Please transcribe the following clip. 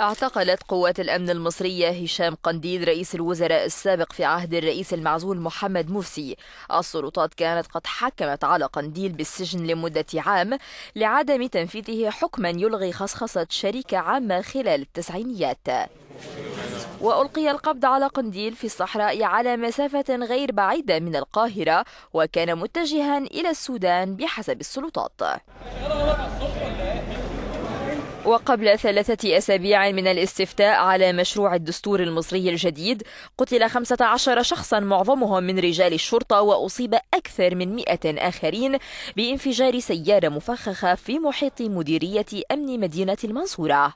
اعتقلت قوات الأمن المصرية هشام قنديل رئيس الوزراء السابق في عهد الرئيس المعزول محمد مرسي السلطات كانت قد حكمت على قنديل بالسجن لمدة عام لعدم تنفيذه حكما يلغي خصخصة شركة عامة خلال التسعينيات وألقي القبض على قنديل في الصحراء على مسافة غير بعيدة من القاهرة وكان متجها إلى السودان بحسب السلطات وقبل ثلاثة أسابيع من الاستفتاء على مشروع الدستور المصري الجديد قتل 15 شخصا معظمهم من رجال الشرطة وأصيب أكثر من 100 آخرين بانفجار سيارة مفخخة في محيط مديرية أمن مدينة المنصورة